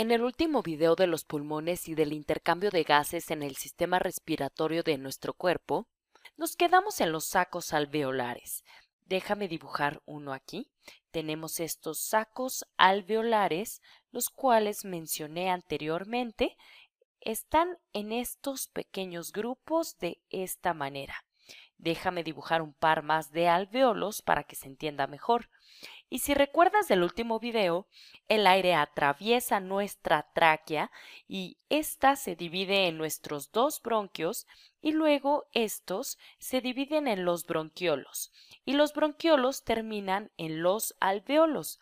En el último video de los pulmones y del intercambio de gases en el sistema respiratorio de nuestro cuerpo, nos quedamos en los sacos alveolares. Déjame dibujar uno aquí. Tenemos estos sacos alveolares, los cuales mencioné anteriormente, están en estos pequeños grupos de esta manera. Déjame dibujar un par más de alveolos para que se entienda mejor. Y si recuerdas del último video, el aire atraviesa nuestra tráquea y ésta se divide en nuestros dos bronquios y luego estos se dividen en los bronquiolos y los bronquiolos terminan en los alveolos.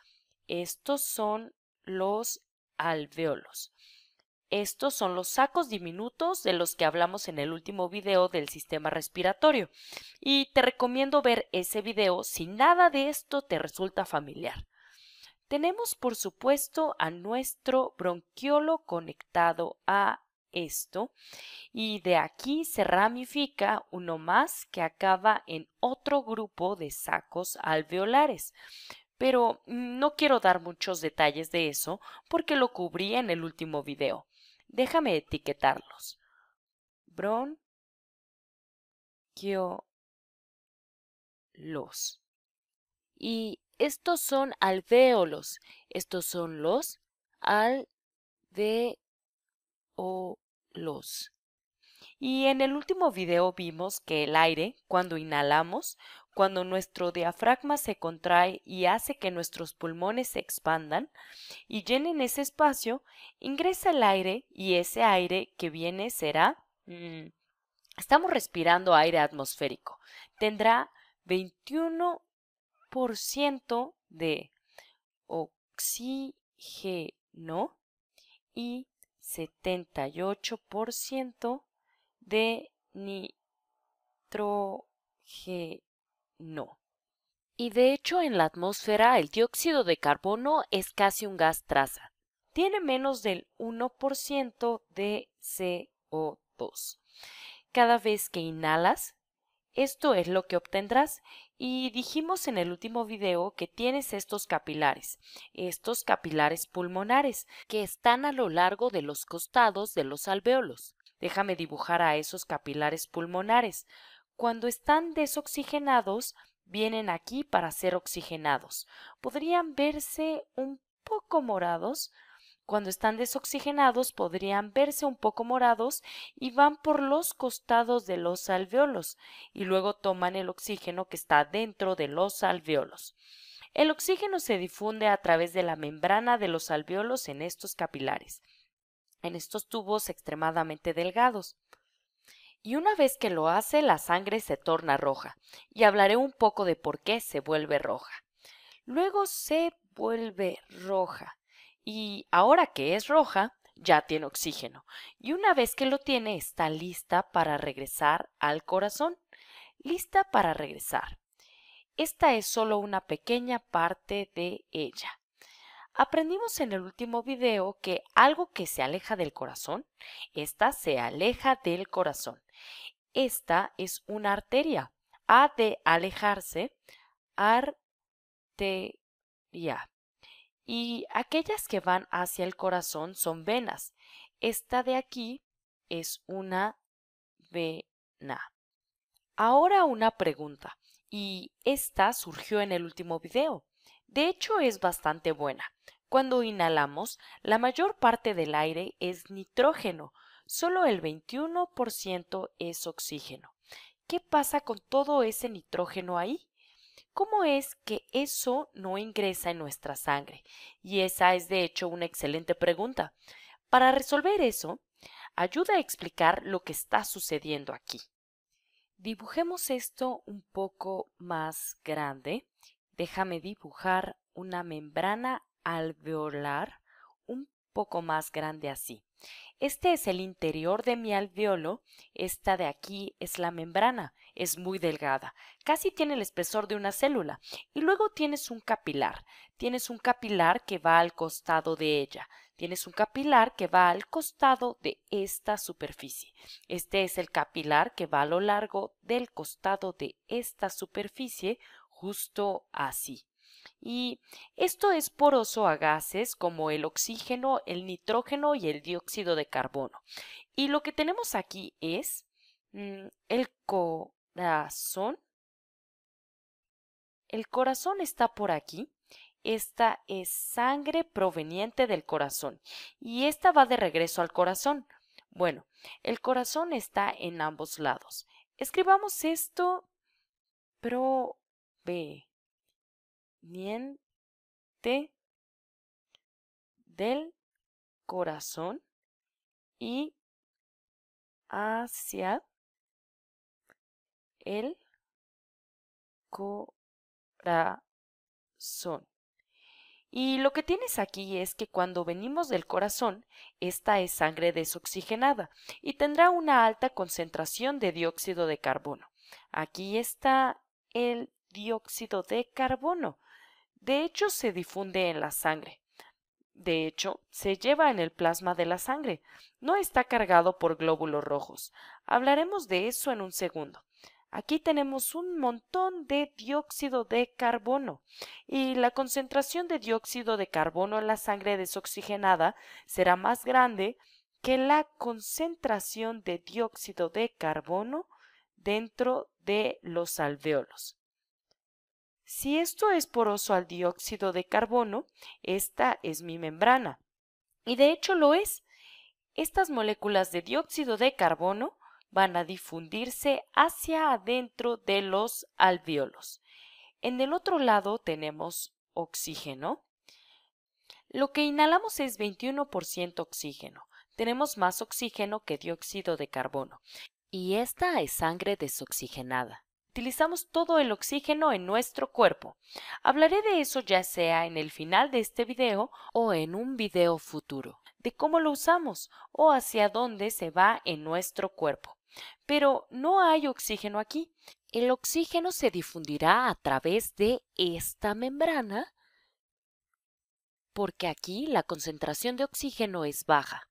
Estos son los alveolos. Estos son los sacos diminutos de los que hablamos en el último video del sistema respiratorio y te recomiendo ver ese video si nada de esto te resulta familiar. Tenemos por supuesto a nuestro bronquiolo conectado a esto y de aquí se ramifica uno más que acaba en otro grupo de sacos alveolares pero mm, no quiero dar muchos detalles de eso porque lo cubrí en el último video. Déjame etiquetarlos. Bron. Los. Y estos son alvéolos. Estos son los alvéolos. Y en el último video vimos que el aire, cuando inhalamos, cuando nuestro diafragma se contrae y hace que nuestros pulmones se expandan y llenen ese espacio, ingresa el aire y ese aire que viene será... Mm, estamos respirando aire atmosférico. Tendrá 21% de oxígeno y 78% de nitrógeno no. Y de hecho en la atmósfera el dióxido de carbono es casi un gas traza. Tiene menos del 1% de CO2. Cada vez que inhalas, esto es lo que obtendrás y dijimos en el último video que tienes estos capilares, estos capilares pulmonares, que están a lo largo de los costados de los alvéolos. Déjame dibujar a esos capilares pulmonares. Cuando están desoxigenados, vienen aquí para ser oxigenados. Podrían verse un poco morados. Cuando están desoxigenados podrían verse un poco morados y van por los costados de los alveolos y luego toman el oxígeno que está dentro de los alveolos. El oxígeno se difunde a través de la membrana de los alveolos en estos capilares, en estos tubos extremadamente delgados y una vez que lo hace la sangre se torna roja, y hablaré un poco de por qué se vuelve roja. Luego se vuelve roja, y ahora que es roja, ya tiene oxígeno, y una vez que lo tiene está lista para regresar al corazón, lista para regresar. Esta es solo una pequeña parte de ella. Aprendimos en el último video que algo que se aleja del corazón, esta se aleja del corazón. Esta es una arteria. ha de alejarse, arteria. Y aquellas que van hacia el corazón son venas. Esta de aquí es una vena. Ahora una pregunta. Y esta surgió en el último video. De hecho, es bastante buena. Cuando inhalamos, la mayor parte del aire es nitrógeno, solo el 21% es oxígeno. ¿Qué pasa con todo ese nitrógeno ahí? ¿Cómo es que eso no ingresa en nuestra sangre? Y esa es de hecho una excelente pregunta. Para resolver eso, ayuda a explicar lo que está sucediendo aquí. Dibujemos esto un poco más grande Déjame dibujar una membrana alveolar un poco más grande así. Este es el interior de mi alveolo, esta de aquí es la membrana, es muy delgada, casi tiene el espesor de una célula, y luego tienes un capilar, tienes un capilar que va al costado de ella, tienes un capilar que va al costado de esta superficie, este es el capilar que va a lo largo del costado de esta superficie justo así. Y esto es poroso a gases como el oxígeno, el nitrógeno y el dióxido de carbono. Y lo que tenemos aquí es mm, el corazón. El corazón está por aquí. Esta es sangre proveniente del corazón. Y esta va de regreso al corazón. Bueno, el corazón está en ambos lados. Escribamos esto, pero bien del corazón y hacia el corazón. Y lo que tienes aquí es que cuando venimos del corazón, esta es sangre desoxigenada y tendrá una alta concentración de dióxido de carbono. Aquí está el dióxido de carbono. De hecho, se difunde en la sangre. De hecho, se lleva en el plasma de la sangre. No está cargado por glóbulos rojos. Hablaremos de eso en un segundo. Aquí tenemos un montón de dióxido de carbono y la concentración de dióxido de carbono en la sangre desoxigenada será más grande que la concentración de dióxido de carbono dentro de los alvéolos. Si esto es poroso al dióxido de carbono, esta es mi membrana. Y de hecho lo es. Estas moléculas de dióxido de carbono van a difundirse hacia adentro de los alvéolos. En el otro lado tenemos oxígeno. Lo que inhalamos es 21% oxígeno. Tenemos más oxígeno que dióxido de carbono. Y esta es sangre desoxigenada utilizamos todo el oxígeno en nuestro cuerpo. Hablaré de eso ya sea en el final de este video o en un video futuro, de cómo lo usamos o hacia dónde se va en nuestro cuerpo. Pero no hay oxígeno aquí. El oxígeno se difundirá a través de esta membrana porque aquí la concentración de oxígeno es baja.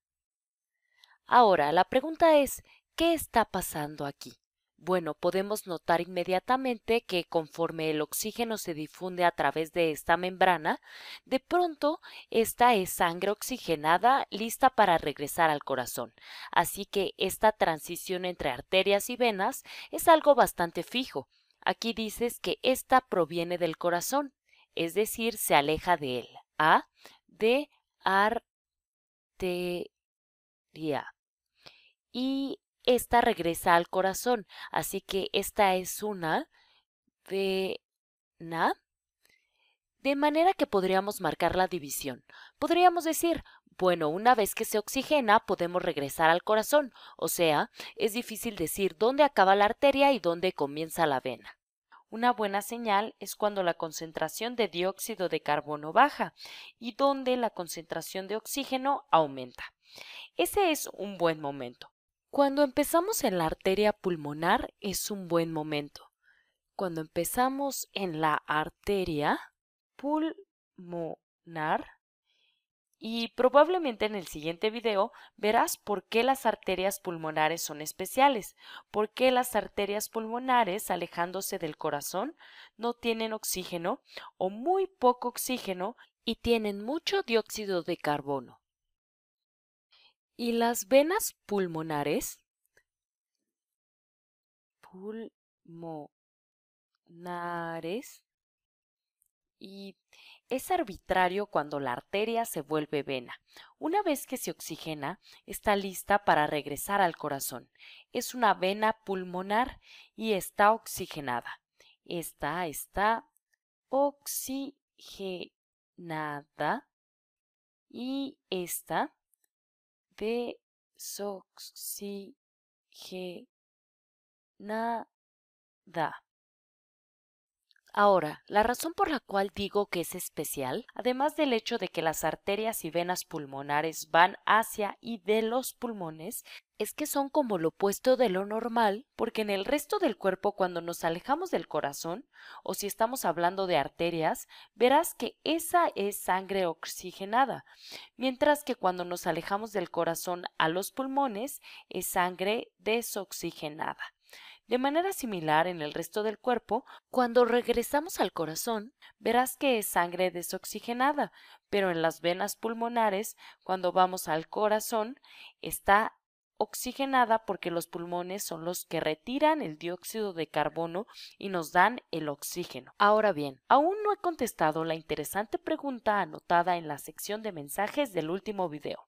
Ahora, la pregunta es, ¿qué está pasando aquí? Bueno, podemos notar inmediatamente que conforme el oxígeno se difunde a través de esta membrana, de pronto esta es sangre oxigenada lista para regresar al corazón. Así que esta transición entre arterias y venas es algo bastante fijo. Aquí dices que esta proviene del corazón, es decir, se aleja de él. A. De arteria. Y esta regresa al corazón. Así que esta es una vena. De manera que podríamos marcar la división. Podríamos decir, bueno, una vez que se oxigena podemos regresar al corazón, o sea, es difícil decir dónde acaba la arteria y dónde comienza la vena. Una buena señal es cuando la concentración de dióxido de carbono baja y donde la concentración de oxígeno aumenta. Ese es un buen momento. Cuando empezamos en la arteria pulmonar es un buen momento. Cuando empezamos en la arteria pulmonar, y probablemente en el siguiente video verás por qué las arterias pulmonares son especiales, por qué las arterias pulmonares, alejándose del corazón, no tienen oxígeno o muy poco oxígeno y tienen mucho dióxido de carbono. Y las venas pulmonares, pulmonares, y es arbitrario cuando la arteria se vuelve vena. Una vez que se oxigena, está lista para regresar al corazón. Es una vena pulmonar y está oxigenada. Esta está oxigenada y esta da. Ahora, la razón por la cual digo que es especial, además del hecho de que las arterias y venas pulmonares van hacia y de los pulmones, es que son como lo opuesto de lo normal, porque en el resto del cuerpo cuando nos alejamos del corazón, o si estamos hablando de arterias, verás que esa es sangre oxigenada, mientras que cuando nos alejamos del corazón a los pulmones es sangre desoxigenada. De manera similar en el resto del cuerpo, cuando regresamos al corazón, verás que es sangre desoxigenada, pero en las venas pulmonares, cuando vamos al corazón, está oxigenada porque los pulmones son los que retiran el dióxido de carbono y nos dan el oxígeno. Ahora bien, aún no he contestado la interesante pregunta anotada en la sección de mensajes del último video.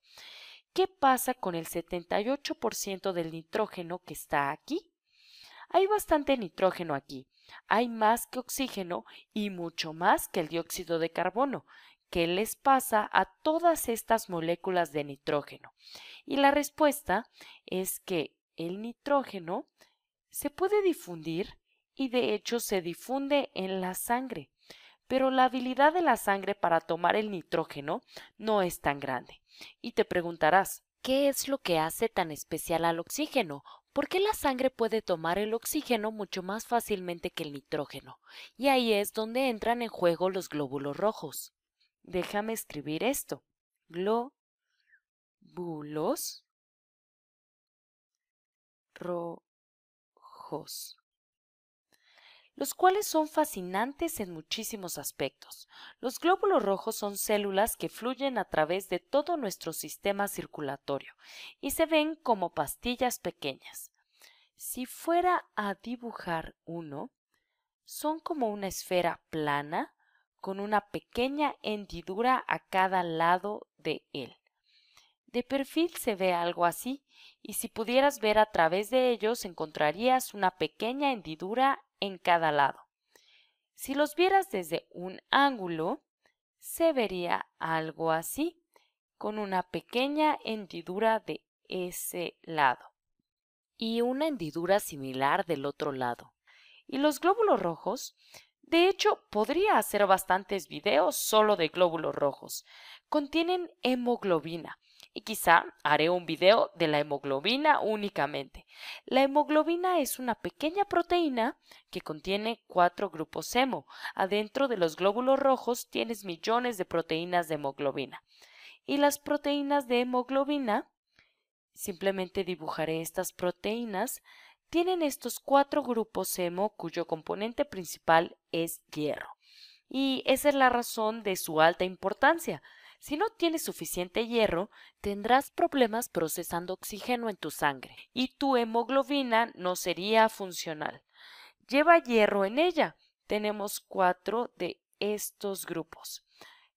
¿Qué pasa con el 78% del nitrógeno que está aquí? Hay bastante nitrógeno aquí. Hay más que oxígeno y mucho más que el dióxido de carbono. ¿Qué les pasa a todas estas moléculas de nitrógeno? Y la respuesta es que el nitrógeno se puede difundir y de hecho se difunde en la sangre, pero la habilidad de la sangre para tomar el nitrógeno no es tan grande. Y te preguntarás, ¿qué es lo que hace tan especial al oxígeno ¿Por qué la sangre puede tomar el oxígeno mucho más fácilmente que el nitrógeno? Y ahí es donde entran en juego los glóbulos rojos. Déjame escribir esto. Glóbulos rojos los cuales son fascinantes en muchísimos aspectos. Los glóbulos rojos son células que fluyen a través de todo nuestro sistema circulatorio y se ven como pastillas pequeñas. Si fuera a dibujar uno, son como una esfera plana con una pequeña hendidura a cada lado de él. De perfil se ve algo así, y si pudieras ver a través de ellos encontrarías una pequeña hendidura en cada lado. Si los vieras desde un ángulo, se vería algo así, con una pequeña hendidura de ese lado y una hendidura similar del otro lado. Y los glóbulos rojos, de hecho, podría hacer bastantes videos solo de glóbulos rojos. Contienen hemoglobina, y quizá haré un video de la hemoglobina únicamente. La hemoglobina es una pequeña proteína que contiene cuatro grupos hemo. Adentro de los glóbulos rojos tienes millones de proteínas de hemoglobina. Y las proteínas de hemoglobina, simplemente dibujaré estas proteínas, tienen estos cuatro grupos hemo cuyo componente principal es hierro. Y esa es la razón de su alta importancia. Si no tienes suficiente hierro, tendrás problemas procesando oxígeno en tu sangre y tu hemoglobina no sería funcional. Lleva hierro en ella. Tenemos cuatro de estos grupos.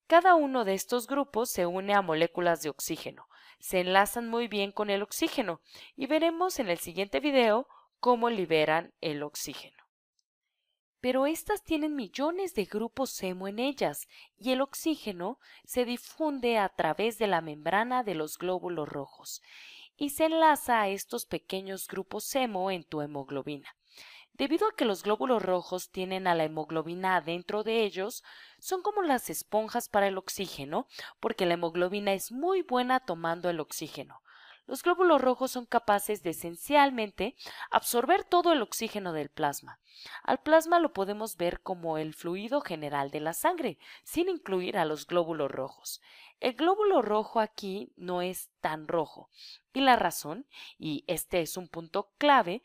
Cada uno de estos grupos se une a moléculas de oxígeno. Se enlazan muy bien con el oxígeno y veremos en el siguiente video cómo liberan el oxígeno pero estas tienen millones de grupos semo en ellas y el oxígeno se difunde a través de la membrana de los glóbulos rojos y se enlaza a estos pequeños grupos semo en tu hemoglobina. Debido a que los glóbulos rojos tienen a la hemoglobina dentro de ellos, son como las esponjas para el oxígeno, porque la hemoglobina es muy buena tomando el oxígeno. Los glóbulos rojos son capaces de esencialmente absorber todo el oxígeno del plasma. Al plasma lo podemos ver como el fluido general de la sangre, sin incluir a los glóbulos rojos. El glóbulo rojo aquí no es tan rojo. Y la razón, y este es un punto clave,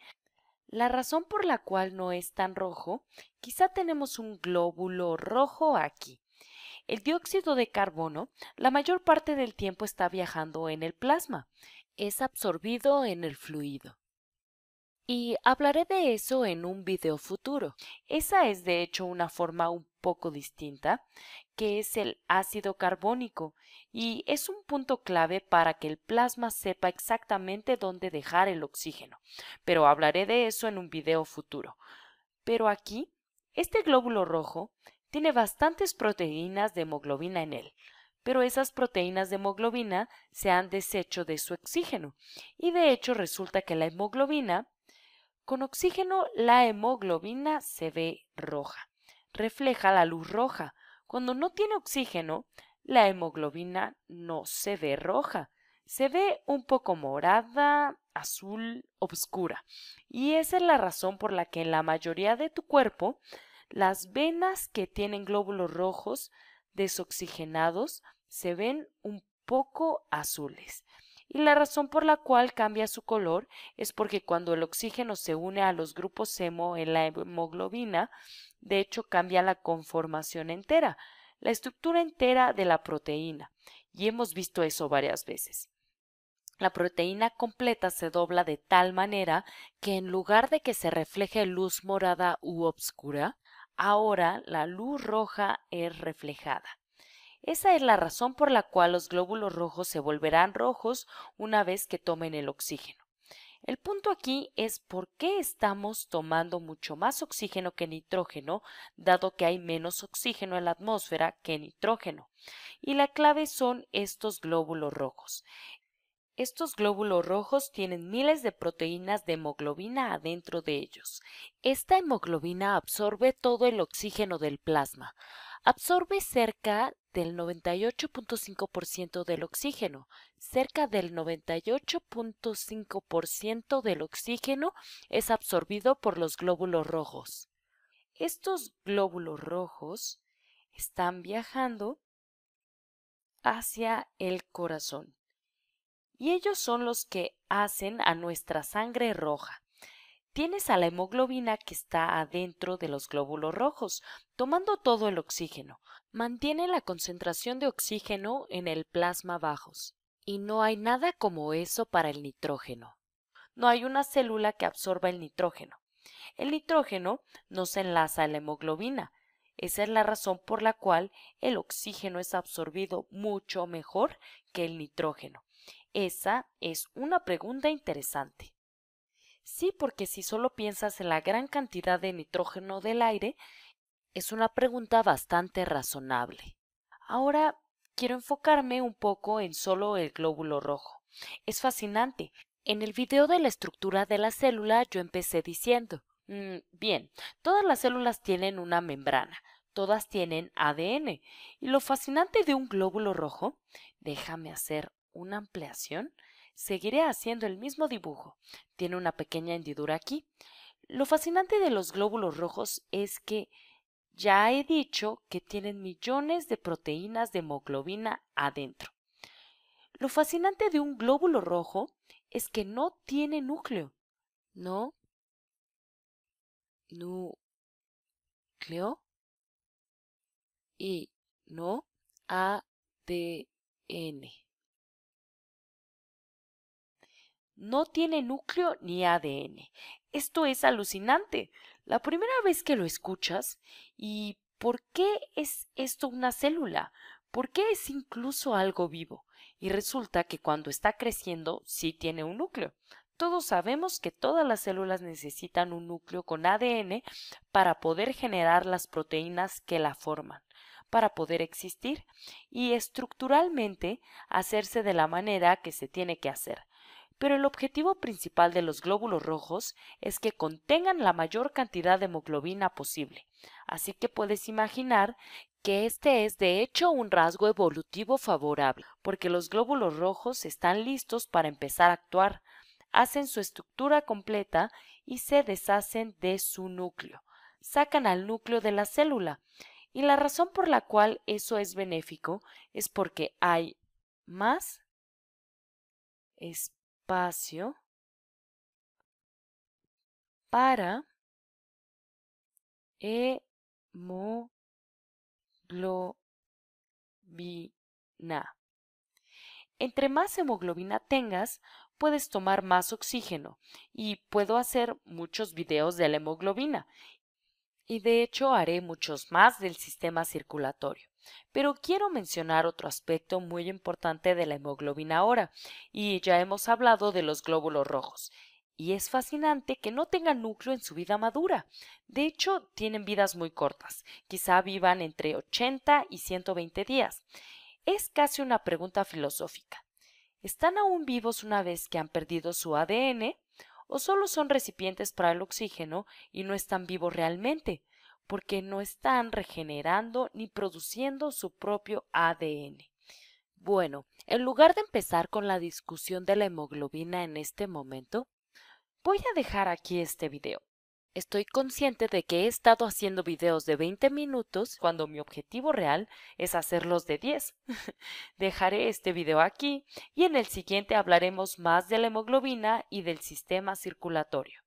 la razón por la cual no es tan rojo, quizá tenemos un glóbulo rojo aquí. El dióxido de carbono la mayor parte del tiempo está viajando en el plasma es absorbido en el fluido. Y hablaré de eso en un video futuro. Esa es de hecho una forma un poco distinta, que es el ácido carbónico, y es un punto clave para que el plasma sepa exactamente dónde dejar el oxígeno. Pero hablaré de eso en un video futuro. Pero aquí, este glóbulo rojo tiene bastantes proteínas de hemoglobina en él, pero esas proteínas de hemoglobina se han deshecho de su oxígeno. Y de hecho resulta que la hemoglobina, con oxígeno la hemoglobina se ve roja, refleja la luz roja. Cuando no tiene oxígeno, la hemoglobina no se ve roja, se ve un poco morada, azul, obscura. Y esa es la razón por la que en la mayoría de tu cuerpo, las venas que tienen glóbulos rojos desoxigenados se ven un poco azules. Y la razón por la cual cambia su color es porque cuando el oxígeno se une a los grupos hemo en la hemoglobina, de hecho cambia la conformación entera, la estructura entera de la proteína. Y hemos visto eso varias veces. La proteína completa se dobla de tal manera que en lugar de que se refleje luz morada u obscura, ahora la luz roja es reflejada. Esa es la razón por la cual los glóbulos rojos se volverán rojos una vez que tomen el oxígeno. El punto aquí es por qué estamos tomando mucho más oxígeno que nitrógeno, dado que hay menos oxígeno en la atmósfera que nitrógeno. Y la clave son estos glóbulos rojos. Estos glóbulos rojos tienen miles de proteínas de hemoglobina adentro de ellos. Esta hemoglobina absorbe todo el oxígeno del plasma. Absorbe cerca del 98.5% del oxígeno. Cerca del 98.5% del oxígeno es absorbido por los glóbulos rojos. Estos glóbulos rojos están viajando hacia el corazón y ellos son los que hacen a nuestra sangre roja tienes a la hemoglobina que está adentro de los glóbulos rojos, tomando todo el oxígeno. Mantiene la concentración de oxígeno en el plasma bajos. Y no hay nada como eso para el nitrógeno. No hay una célula que absorba el nitrógeno. El nitrógeno no se enlaza a la hemoglobina. Esa es la razón por la cual el oxígeno es absorbido mucho mejor que el nitrógeno. Esa es una pregunta interesante. Sí, porque si solo piensas en la gran cantidad de nitrógeno del aire, es una pregunta bastante razonable. Ahora quiero enfocarme un poco en solo el glóbulo rojo. Es fascinante. En el video de la estructura de la célula yo empecé diciendo, mm, bien, todas las células tienen una membrana, todas tienen ADN. Y lo fascinante de un glóbulo rojo, déjame hacer una ampliación, Seguiré haciendo el mismo dibujo. Tiene una pequeña hendidura aquí. Lo fascinante de los glóbulos rojos es que ya he dicho que tienen millones de proteínas de hemoglobina adentro. Lo fascinante de un glóbulo rojo es que no tiene núcleo. ¿No? ¿Núcleo? Y no ADN. No tiene núcleo ni ADN. Esto es alucinante. La primera vez que lo escuchas, ¿y por qué es esto una célula? ¿Por qué es incluso algo vivo? Y resulta que cuando está creciendo sí tiene un núcleo. Todos sabemos que todas las células necesitan un núcleo con ADN para poder generar las proteínas que la forman, para poder existir y estructuralmente hacerse de la manera que se tiene que hacer, pero el objetivo principal de los glóbulos rojos es que contengan la mayor cantidad de hemoglobina posible. Así que puedes imaginar que este es de hecho un rasgo evolutivo favorable, porque los glóbulos rojos están listos para empezar a actuar, hacen su estructura completa y se deshacen de su núcleo, sacan al núcleo de la célula. Y la razón por la cual eso es benéfico es porque hay más espacio para hemoglobina. Entre más hemoglobina tengas, puedes tomar más oxígeno y puedo hacer muchos videos de la hemoglobina y de hecho haré muchos más del sistema circulatorio. Pero quiero mencionar otro aspecto muy importante de la hemoglobina ahora, y ya hemos hablado de los glóbulos rojos. Y es fascinante que no tengan núcleo en su vida madura. De hecho, tienen vidas muy cortas. Quizá vivan entre 80 y 120 días. Es casi una pregunta filosófica. ¿Están aún vivos una vez que han perdido su ADN? ¿O solo son recipientes para el oxígeno y no están vivos realmente? porque no están regenerando ni produciendo su propio ADN. Bueno, en lugar de empezar con la discusión de la hemoglobina en este momento, voy a dejar aquí este video. Estoy consciente de que he estado haciendo videos de 20 minutos cuando mi objetivo real es hacerlos de 10. Dejaré este video aquí y en el siguiente hablaremos más de la hemoglobina y del sistema circulatorio.